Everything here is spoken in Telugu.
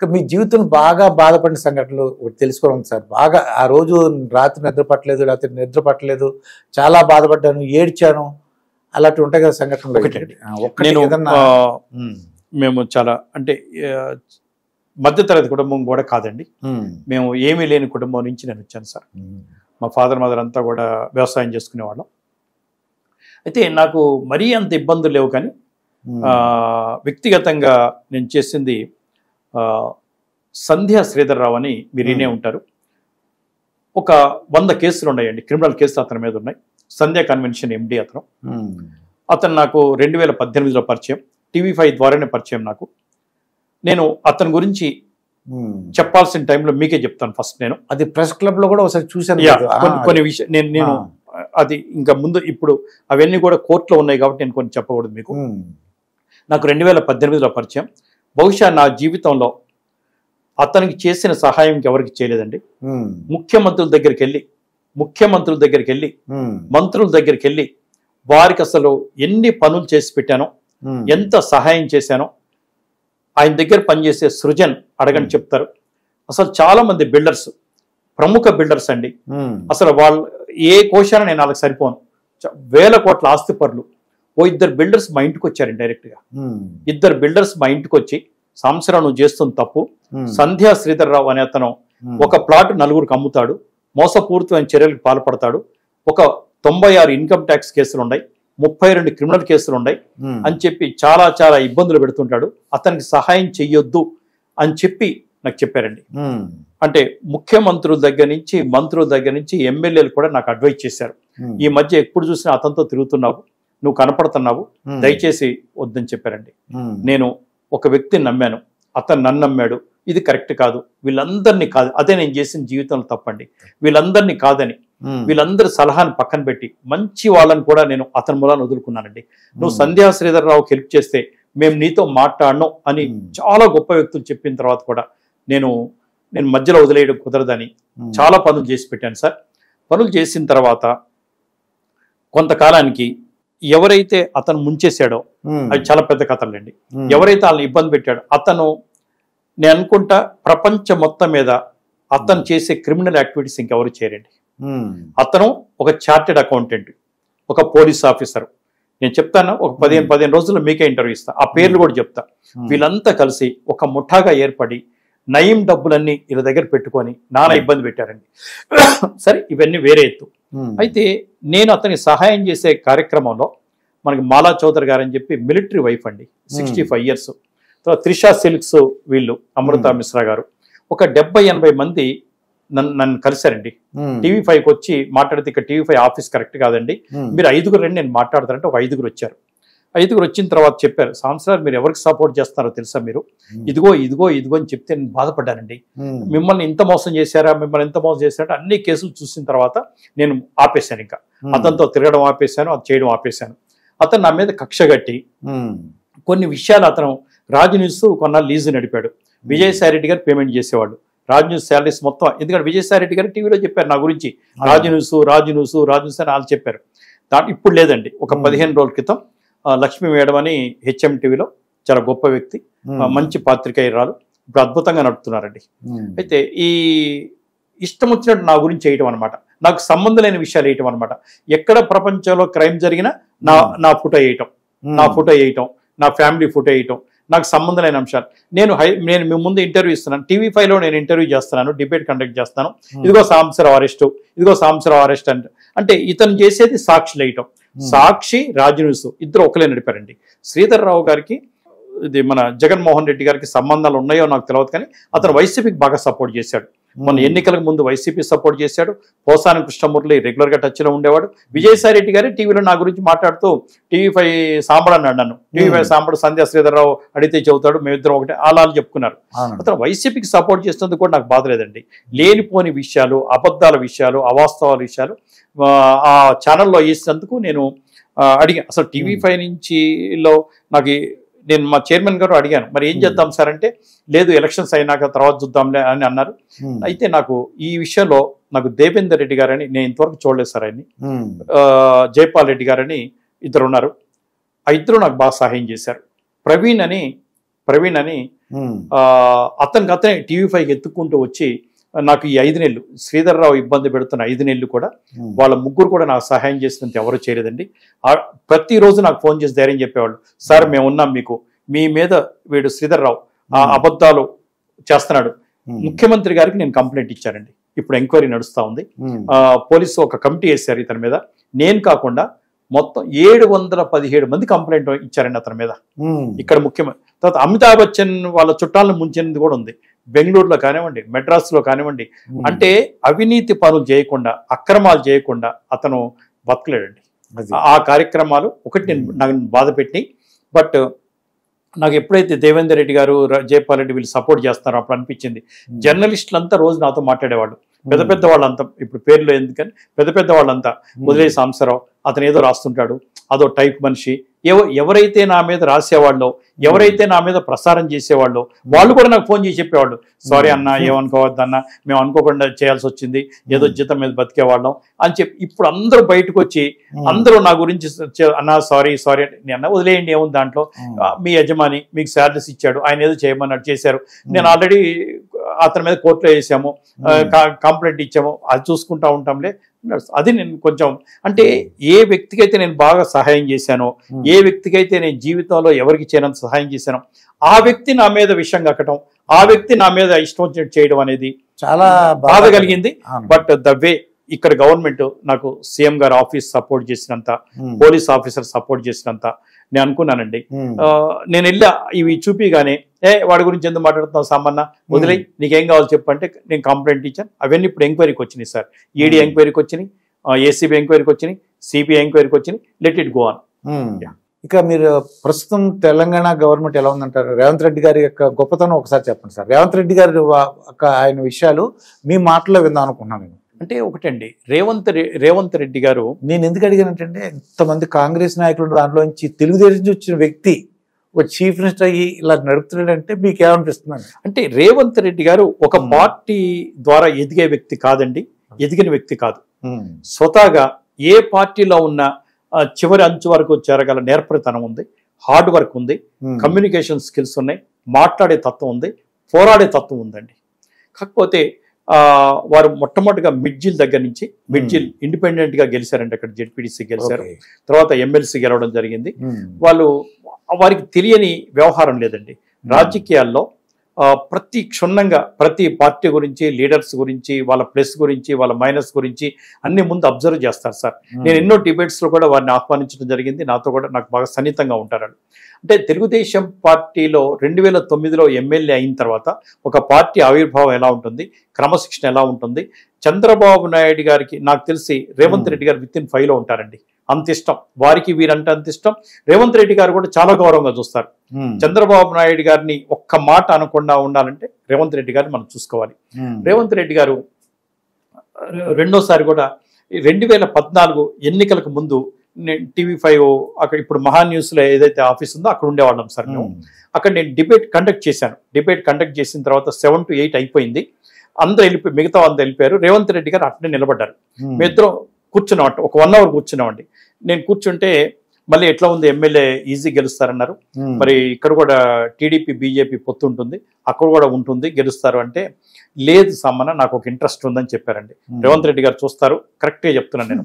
ఇంకా మీ జీవితం బాగా బాధపడిన సంఘటనలు తెలుసుకోవడం సార్ బాగా ఆ రోజు రాత్రి నిద్ర పట్టలేదు రాత్రి నిద్ర పట్టలేదు చాలా బాధపడ్డాను ఏడ్చాను అలాంటివి ఉంటాయి కదా సంఘటనలు నేను మేము చాలా అంటే మధ్యతరగతి కుటుంబం కూడా కాదండి మేము ఏమీ లేని కుటుంబం నుంచి నేను వచ్చాను సార్ మా ఫాదర్ మదర్ అంతా కూడా వ్యవసాయం చేసుకునే వాళ్ళం అయితే నాకు మరీ అంత ఇబ్బందులు లేవు కానీ వ్యక్తిగతంగా నేను చేసింది సంధ్య శ్రీధర్రావు అని మీరు వినే ఉంటారు ఒక వంద కేసులు ఉన్నాయండి క్రిమినల్ కేసులు అతని మీద ఉన్నాయి సంధ్య కన్వెన్షన్ ఎండి అతను అతను నాకు రెండు వేల పద్దెనిమిదిలో పరిచయం టీవీ ఫైవ్ ద్వారానే పరిచయం నాకు నేను అతని గురించి చెప్పాల్సిన టైంలో మీకే చెప్తాను ఫస్ట్ నేను అది ప్రెస్ క్లబ్ లో కూడా ఒకసారి చూశాను కొన్ని విషయం నేను నేను అది ఇంకా ముందు ఇప్పుడు అవన్నీ కూడా కోర్టులో ఉన్నాయి కాబట్టి నేను కొన్ని చెప్పకూడదు మీకు నాకు రెండు వేల పద్దెనిమిదిలో పరిచయం బహుశా నా జీవితంలో అతనికి చేసిన సహాయం ఎవరికి చేయలేదండి ముఖ్యమంత్రుల దగ్గరికి వెళ్ళి ముఖ్యమంత్రుల దగ్గరికి వెళ్ళి మంత్రుల దగ్గరికి వెళ్ళి వారికి అసలు ఎన్ని పనులు చేసి పెట్టానో ఎంత సహాయం చేశానో ఆయన దగ్గర పనిచేసే సృజన్ అడగని చెప్తారు అసలు చాలా మంది బిల్డర్స్ ప్రముఖ బిల్డర్స్ అండి అసలు వాళ్ళు ఏ కోశాన నేను వాళ్ళకి సరిపోను వేల కోట్ల ఆస్తిపరులు ఓ ఇద్దరు బిల్డర్స్ మా ఇంటికి వచ్చారు డైరెక్ట్గా ఇద్దరు బిల్డర్స్ మా ఇంటికి వచ్చి సంవత్సరం నువ్వు చేస్తున్న తప్పు సంధ్యా శ్రీధర్రావు అనే అతను ఒక ప్లాట్ నలుగురికి అమ్ముతాడు మోసపూర్తమైన చర్యలకు పాల్పడతాడు ఒక తొంభై ఆరు ఇన్కమ్ ట్యాక్స్ కేసులు ఉన్నాయి ముప్పై రెండు క్రిమినల్ కేసులు ఉన్నాయి అని చెప్పి చాలా చాలా ఇబ్బందులు పెడుతుంటాడు అతనికి సహాయం చెయ్యొద్దు అని చెప్పి నాకు చెప్పారండి అంటే ముఖ్యమంత్రుల దగ్గర నుంచి మంత్రుల దగ్గర నుంచి ఎమ్మెల్యేలు కూడా నాకు అడ్వైజ్ చేశారు ఈ మధ్య ఎప్పుడు చూసినా అతనితో తిరుగుతున్నావు నువ్వు కనపడుతున్నావు దయచేసి వద్దని చెప్పారండి నేను ఒక వ్యక్తిని నమ్మాను అతను నన్ను నమ్మాడు ఇది కరెక్ట్ కాదు వీళ్ళందరినీ కాదు అదే నేను చేసిన జీవితంలో తప్పండి వీళ్ళందరినీ కాదని వీళ్ళందరి సలహాను పక్కన పెట్టి మంచి వాళ్ళని కూడా నేను అతని మూలాన్ని వదులుకున్నానండి నువ్వు సంధ్యా శ్రీధర్రావుకి హెల్ప్ చేస్తే మేము నీతో మాట్లాడను అని చాలా గొప్ప వ్యక్తులు చెప్పిన తర్వాత కూడా నేను నేను మధ్యలో వదిలేయడం కుదరదని చాలా పనులు చేసి పెట్టాను సార్ పనులు చేసిన తర్వాత కొంతకాలానికి ఎవరైతే అతను ముంచేసాడో అది చాలా పెద్ద కథలండి ఎవరైతే వాళ్ళని ఇబ్బంది పెట్టాడో అతను నేను అనుకుంటా ప్రపంచం మొత్తం మీద అతను చేసే క్రిమినల్ యాక్టివిటీస్ ఇంకెవరు చేయరండి అతను ఒక చార్టెడ్ అకౌంటెంట్ ఒక పోలీస్ ఆఫీసర్ నేను చెప్తాను ఒక పదిహేను పదిహేను రోజుల్లో మీకే ఇంటర్వ్యూ ఇస్తా ఆ పేర్లు కూడా చెప్తా వీళ్ళంతా కలిసి ఒక ముఠాగా ఏర్పడి నయం డబ్బులన్నీ వీళ్ళ దగ్గర పెట్టుకొని నానా ఇబ్బంది పెట్టారండి సరే ఇవన్నీ వేరే ఎత్తు అయితే నేను అతనికి సహాయం చేసే కార్యక్రమంలో మనకి మాలా చౌదరి గారు అని చెప్పి మిలిటరీ వైఫ్ అండి సిక్స్టీ ఫైవ్ ఇయర్స్ తర్వాత త్రిషా సిల్క్స్ వీళ్ళు అమృత మిశ్రా గారు ఒక డెబ్బై ఎనభై మంది నన్ను నన్ను కలిశారండి టీవీ కి వచ్చి మాట్లాడితే ఇక్కడ టీవీ ఫైవ్ ఆఫీస్ కరెక్ట్ కాదండి మీరు ఐదుగురు రండి నేను మాట్లాడతారంటే ఒక ఐదుగురు వచ్చారు ఐదుగురు వచ్చిన తర్వాత చెప్పారు సంవత్సరాలు మీరు ఎవరికి సపోర్ట్ చేస్తారో తెలుసా మీరు ఇదిగో ఇదిగో ఇదిగో అని చెప్తే నేను బాధపడ్డానండి మిమ్మల్ని ఇంత మోసం చేశారా మిమ్మల్ని ఎంత మోసం చేశారా అన్ని కేసులు చూసిన తర్వాత నేను ఆపేశాను ఇంకా అతనితో తిరగడం ఆపేశాను అది చేయడం ఆపేశాను అతను నా మీద కక్ష కట్టి కొన్ని విషయాలు అతను రాజు న్యూస్ కొన్నాళ్ళు లీజు నడిపాడు విజయసాయి రెడ్డి గారు పేమెంట్ చేసేవాడు రాజు న్యూస్ శాలరీస్ మొత్తం ఎందుకంటే విజయసాయి రెడ్డి గారు టీవీలో చెప్పారు నా గురించి Raju news Raju news Raju news అని వాళ్ళు చెప్పారు దాంట్లో ఇప్పుడు లేదండి ఒక పదిహేను రోజుల క్రితం లక్ష్మి మేడం అని హెచ్ఎం టీవీలో చాలా గొప్ప వ్యక్తి మంచి పాత్రికేయురాలు ఇప్పుడు అద్భుతంగా నడుపుతున్నారండి అయితే ఈ ఇష్టం వచ్చినట్టు నా గురించి చేయటం అనమాట నాకు సంబంధం లేని విషయాలు వేయటం అనమాట ఎక్కడ ప్రపంచంలో క్రైమ్ జరిగినా నా నా ఫోటో వేయటం నా ఫోటో వేయటం నా ఫ్యామిలీ ఫోటో వేయటం నాకు సంబంధం లేని అంశాలు నేను హై నేను మీ ముందు ఇంటర్వ్యూ ఇస్తున్నాను టీవీ ఫైవ్లో నేను ఇంటర్వ్యూ చేస్తున్నాను డిబేట్ కండక్ట్ చేస్తాను ఇదిగో సాంబసరావు అరెస్టు ఇదిగో సాంబసరావు అరెస్ట్ అంటే అంటే ఇతను చేసేది సాక్షులు వేయటం Hmm. సాక్షి రాజనీసు ఇద్దరు ఒకలే నడిపారండి శ్రీధర్ రావు గారికి ఇది మన జగన్మోహన్ రెడ్డి గారికి సంబంధాలు ఉన్నాయో నాకు తెలియదు కానీ అతను వైసీపీకి బాగా సపోర్ట్ చేశాడు మొన్న ఎన్నికలకు ముందు వైసీపీ సపోర్ట్ చేశాడు పోసాని కృష్ణమూర్తి రెగ్యులర్గా లో ఉండేవాడు విజయసాయి రెడ్డి గారి టీవీలో నా గురించి మాట్లాడుతూ టీవీ ఫైవ్ సాంబడు అని అన్నాను టీవీ ఫైవ్ సాంబడు సంధ్యా శ్రీధరరావు అడిగితే చెబుతాడు మేమిద్దరం ఒకటే ఆలాలు చెప్పుకున్నారు అతను వైసీపీకి సపోర్ట్ చేస్తున్నందుకు కూడా నాకు బాధ లేదండి లేనిపోని విషయాలు అబద్ధాల విషయాలు అవాస్తవాల విషయాలు ఆ ఛానల్లో వేసినందుకు నేను అడిగి అసలు టీవీ ఫైవ్ నుంచి లో నాకు నేను మా చైర్మన్ గారు అడిగాను మరి ఏం చేద్దాం సార్ అంటే లేదు ఎలక్షన్స్ అయినాక తర్వాత చూద్దాంలే అని అన్నారు అయితే నాకు ఈ విషయంలో నాకు దేవేందర్ రెడ్డి గారని నేను ఇంతవరకు చూడలేదు సార్ ఆయన్ని జైపాల్ రెడ్డి గారని ఇద్దరు ఉన్నారు ఆ ఇద్దరు నాకు బాగా సహాయం చేశారు ప్రవీణ్ అని ప్రవీణ్ అని అతనికి అతనే టీవీ ఫైవ్ ఎత్తుక్కుంటూ వచ్చి నాకు ఈ ఐదు నెలలు శ్రీధర్రావు ఇబ్బంది పెడుతున్న ఐదు నెలలు కూడా hmm. వాళ్ళ ముగ్గురు కూడా నాకు సహాయం చేసినంత ఎవరు చేయలేదండి ప్రతిరోజు నాకు ఫోన్ చేసి ధైర్యం చెప్పేవాళ్ళు సార్ hmm. మేము ఉన్నాం మీకు మీ మీద వీడు శ్రీధర్రావు ఆ hmm. అబద్ధాలు చేస్తున్నాడు ముఖ్యమంత్రి గారికి నేను కంప్లైంట్ ఇచ్చానండి ఇప్పుడు ఎంక్వైరీ నడుస్తూ ఉంది పోలీసు ఒక కమిటీ వేశారు ఇతని మీద నేను కాకుండా మొత్తం ఏడు వందల పదిహేడు మంది కంప్లైంట్ ఇచ్చారండి అతని మీద ఇక్కడ ముఖ్యమైన తర్వాత అమితాబ్ బచ్చన్ వాళ్ళ చుట్టాలను ముంచినది కూడా ఉంది బెంగళూరులో కానివ్వండి మెడ్రాస్లో కానివ్వండి అంటే అవినీతి పనులు చేయకుండా అక్రమాలు చేయకుండా అతను బతకలేడండి ఆ కార్యక్రమాలు ఒకటి నేను నన్ను బాధ పెట్టి బట్ నాకు ఎప్పుడైతే దేవేందర్ రెడ్డి గారు జయపాల్ రెడ్డి వీళ్ళు సపోర్ట్ చేస్తున్నారో అప్పుడు అనిపించింది జర్నలిస్టులంతా రోజు నాతో మాట్లాడేవాళ్ళు పెద్ద పెద్ద వాళ్ళంతా ఇప్పుడు పేర్లు ఎందుకని పెద్ద పెద్ద వాళ్ళంతా ముదిరే సాంసరావు అతను ఏదో రాస్తుంటాడు అదో టైప్ మనిషి ఎవ ఎవరైతే నా మీద రాసేవాళ్ళో ఎవరైతే నా మీద ప్రసారం చేసేవాళ్ళో వాళ్ళు కూడా నాకు ఫోన్ చేసి చెప్పేవాళ్ళు సారీ hmm. అన్న ఏమనుకోవద్దు అన్న మేము అనుకోకుండా చేయాల్సి వచ్చింది ఏదో hmm. జీతం మీద బతికేవాళ్ళం అని చెప్పి ఇప్పుడు అందరూ బయటకు వచ్చి hmm. అందరూ నా గురించి అన్న సారీ సారీ నేను వదిలేయండి ఏముంది దాంట్లో మీ యజమాని మీకు శాలరీస్ ఇచ్చాడు ఆయన ఏదో చేయమన్నాడు చేశారు నేను ఆల్రెడీ అతని మీద కోర్టులో వేసాము కంప్లైంట్ ఇచ్చాము అది చూసుకుంటా ఉంటాంలే అది నేను కొంచెం అంటే ఏ వ్యక్తికైతే నేను బాగా సహాయం చేశానో ఏ వ్యక్తికైతే నేను జీవితంలో ఎవరికి చేయనంత సహాయం చేశానో ఆ వ్యక్తి నా మీద విషయం కక్కటం ఆ వ్యక్తి నా మీద ఇష్టం చేయడం అనేది చాలా బాధ కలిగింది బట్ ద వే ఇక్కడ గవర్నమెంట్ నాకు సీఎం గారు ఆఫీస్ సపోర్ట్ చేసినంత పోలీస్ ఆఫీసర్ సపోర్ట్ చేసినంత నేను అనుకున్నానండి నేను వెళ్ళా ఇవి చూపిగానే ఏ వాడి గురించి ఎందుకు మాట్లాడుతున్నావు సామాన్న వదిలే నీకేం కావాలో చెప్పంటే నేను కంప్లైంట్ ఇచ్చాను అవన్నీ ఇప్పుడు ఎంక్వైరీకి వచ్చినాయి సార్ ఈడీ ఎంక్వైరీకి వచ్చినాయి ఏసీబీ ఎంక్వైరీకి వచ్చినాయి సిబిఐ ఎంక్వైరీకి వచ్చినాయి లెట్ ఇట్ గో ఆన్ ఇక మీరు ప్రస్తుతం తెలంగాణ గవర్నమెంట్ ఎలా ఉందంటారు రేవంత్ రెడ్డి గారి యొక్క గొప్పతనం ఒకసారి చెప్పండి సార్ రేవంత్ రెడ్డి గారి ఆయన విషయాలు మీ మాటలో విందాం అనుకున్నాను నేను అంటే ఒకటండి రేవంత్ రేవంత్ రెడ్డి గారు నేను ఎందుకు అడిగానంటే ఇంతమంది కాంగ్రెస్ నాయకులు దాంట్లో నుంచి తెలుగుదేశం నుంచి వచ్చిన వ్యక్తి ఒక చీఫ్ మినిస్టర్ అయ్యి ఇలా నడుపుతున్నాడంటే మీకు ఏమనిపిస్తున్నాను అంటే రేవంత్ రెడ్డి గారు ఒక పార్టీ ద్వారా ఎదిగే వ్యక్తి కాదండి ఎదిగిన వ్యక్తి కాదు స్వతహాగా ఏ పార్టీలో ఉన్న చివరి అంచు వరకు చేరగల నేర్పరితనం ఉంది హార్డ్ వర్క్ ఉంది కమ్యూనికేషన్ స్కిల్స్ ఉన్నాయి మాట్లాడే తత్వం ఉంది పోరాడే తత్వం ఉందండి కాకపోతే వారు మొట్టమొదటిగా మిడ్జిల్ దగ్గర నుంచి మిడ్జిల్ ఇండిపెండెంట్ గా గెలిచారండి అక్కడ జెడ్పీటీసీ గెలిచారు తర్వాత ఎమ్మెల్సీ గెలవడం జరిగింది వాళ్ళు వారికి తెలియని వ్యవహారం లేదండి రాజకీయాల్లో ప్రతి క్షుణ్ణంగా ప్రతి పార్టీ గురించి లీడర్స్ గురించి వాళ్ళ ప్లస్ గురించి వాళ్ళ మైనస్ గురించి అన్ని ముందు అబ్జర్వ్ చేస్తారు సార్ నేను ఎన్నో డిబేట్స్లో కూడా వారిని ఆహ్వానించడం జరిగింది నాతో కూడా నాకు బాగా సన్నిహితంగా ఉంటారు అంటే తెలుగుదేశం పార్టీలో రెండు వేల తొమ్మిదిలో ఎమ్మెల్యే అయిన తర్వాత ఒక పార్టీ ఆవిర్భావం ఎలా ఉంటుంది క్రమశిక్షణ ఎలా ఉంటుంది చంద్రబాబు నాయుడు గారికి నాకు తెలిసి రేవంత్ రెడ్డి గారు విత్ ఇన్ ఫైవ్లో ఉంటారండి అంత ఇష్టం వారికి వీరంటే అంత ఇష్టం రేవంత్ రెడ్డి గారు కూడా చాలా గౌరవంగా చూస్తారు చంద్రబాబు నాయుడు గారిని ఒక్క మాట అనకుండా ఉండాలంటే రేవంత్ రెడ్డి గారిని మనం చూసుకోవాలి రేవంత్ రెడ్డి గారు రెండోసారి కూడా రెండు వేల పద్నాలుగు ఎన్నికలకు ముందు నేను టీవీ ఫైవ్ అక్కడ ఇప్పుడు మహా న్యూస్లో ఏదైతే ఆఫీస్ ఉందో అక్కడ ఉండేవాళ్ళం సార్ మేము అక్కడ నేను డిబేట్ కండక్ట్ చేశాను డిబేట్ కండక్ట్ చేసిన తర్వాత సెవెన్ టు ఎయిట్ అయిపోయింది అందరూ వెళ్ళిపోయి మిగతా అందరూ వెళ్ళిపోయారు రేవంత్ రెడ్డి గారు అట్లనే నిలబడ్డారు ఇద్దరు కూర్చున్నాం ఒక వన్ అవర్ కూర్చున్నామండి నేను కూర్చుంటే మళ్ళీ ఎట్లా ఉంది ఎమ్మెల్యే ఈజీ గెలుస్తారన్నారు మరి ఇక్కడ కూడా టీడీపీ బీజేపీ పొత్తు ఉంటుంది అక్కడ కూడా ఉంటుంది గెలుస్తారు అంటే లేదు సమ్మన్న నాకు ఒక ఇంట్రెస్ట్ ఉందని చెప్పారండి రేవంత్ రెడ్డి గారు చూస్తారు కరెక్ట్గా చెప్తున్నాను నేను